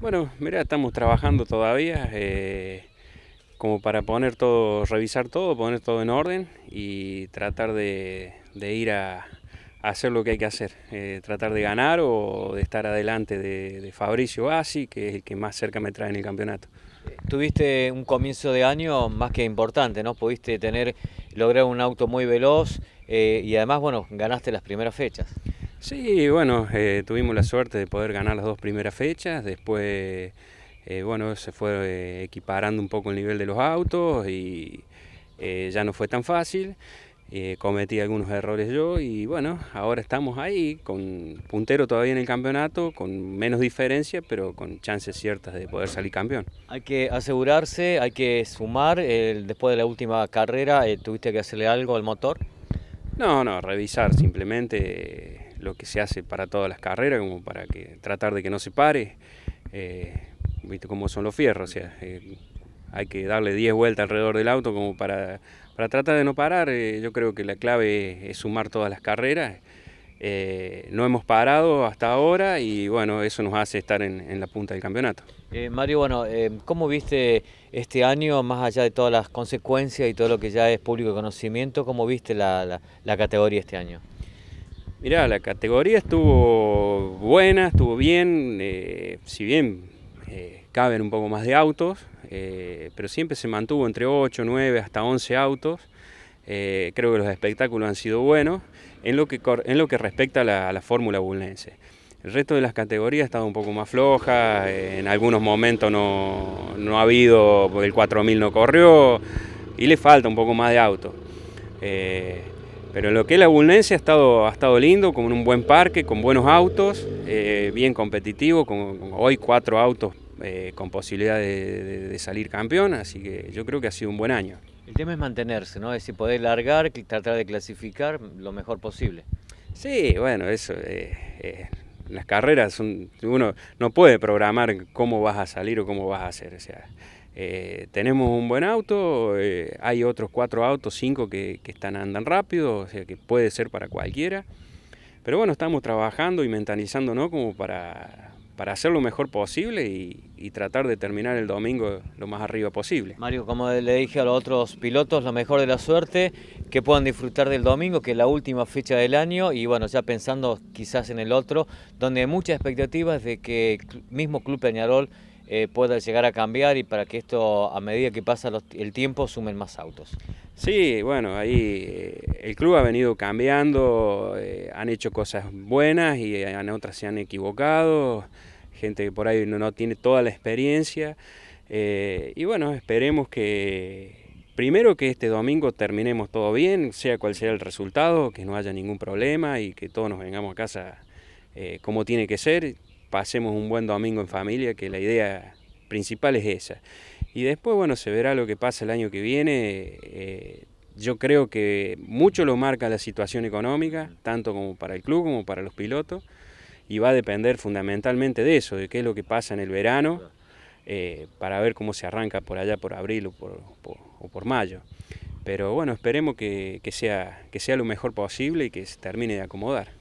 Bueno, mira, estamos trabajando todavía eh, como para poner todo, revisar todo, poner todo en orden y tratar de, ir a, hacer lo que hay que hacer, eh, tratar de ganar o de estar adelante de, Fabricio Bassi, que es el que más cerca me trae en el campeonato. Tuviste un comienzo de año más que importante, ¿no? Pudiste tener, lograr un auto muy veloz eh, y además, bueno, ganaste las primeras fechas. Sí, bueno, eh, tuvimos la suerte de poder ganar las dos primeras fechas, después, eh, bueno, se fue eh, equiparando un poco el nivel de los autos y ya no fue tan fácil, cometí algunos errores yo y bueno, ahora estamos ahí, con puntero todavía en el campeonato, con menos diferencia, pero con chances ciertas de poder salir campeón. Hay que asegurarse, hay que sumar, después de la última carrera, ¿tuviste que hacerle algo al motor? No, no, revisar simplemente lo que se hace para todas las carreras, como para que tratar de que no se pare. Eh, viste cómo son los fierros, o sea, eh, hay que darle 10 vueltas alrededor del auto como para, para tratar de no parar. Eh, yo creo que la clave es, sumar todas las carreras. no hemos parado hasta ahora y bueno, eso nos hace estar en, la punta del campeonato. Mario, bueno, ¿cómo viste este año, más allá de todas las consecuencias y todo lo que ya es público conocimiento, cómo viste la categoría este año? Mirá, la categoría estuvo buena, estuvo bien, eh, si bien eh, caben un poco más de autos, eh, pero siempre se mantuvo entre 8, 9, hasta 11 autos. creo que los espectáculos han sido buenos en lo que, en lo que respecta a la, fórmula bullense. El resto de las categorías ha estado un poco más floja, en algunos momentos no, no ha habido, porque el 4000 no corrió y le falta un poco más de auto. Pero lo que es la Bulnense ha estado, ha estado lindo, con un buen parque, con buenos autos, eh, bien competitivo, con, hoy cuatro autos eh, con posibilidad de, salir campeón, así que yo creo que ha sido un buen año. El tema es mantenerse, ¿no? Es decir, poder largar, tratar de clasificar lo mejor posible. Sí, bueno, eso. Eh, las carreras, uno no puede programar cómo vas a salir o cómo vas a hacer. sea, eh, tenemos un buen auto, eh, hay otros cuatro autos, cinco que, están andan rápido, o sea que puede ser para cualquiera. Pero bueno, estamos trabajando y mentalizándonos como para, para hacer lo mejor posible y, y, tratar de terminar el domingo lo más arriba posible. Mario, como le dije a los otros pilotos, lo mejor de la suerte, que puedan disfrutar del domingo, que es la última fecha del año, y bueno, ya pensando quizás en el otro, donde hay muchas expectativas de que el mismo Club Peñarol eh, pueda llegar a cambiar y para que esto, a medida que pasa el tiempo, sumen más autos. Sí, bueno, ahí eh, el club ha venido cambiando, eh, han hecho cosas buenas y en otras se han equivocado, gente que por ahí no, tiene toda la experiencia. y bueno, esperemos que, Primero que este domingo terminemos todo bien, sea cual sea el resultado, que no haya ningún problema y que todos nos vengamos a casa como tiene que ser pasemos un buen domingo en familia, que la idea principal es esa. Y después, bueno, se verá lo que pasa el año que viene. Eh, yo creo que mucho lo marca la situación económica, tanto como para el club como para los pilotos, y va a depender fundamentalmente de eso, de qué es lo que pasa en el verano, eh, para ver cómo se arranca por allá por abril o por, mayo. Pero bueno, esperemos sea, que sea lo mejor posible y que se termine de acomodar.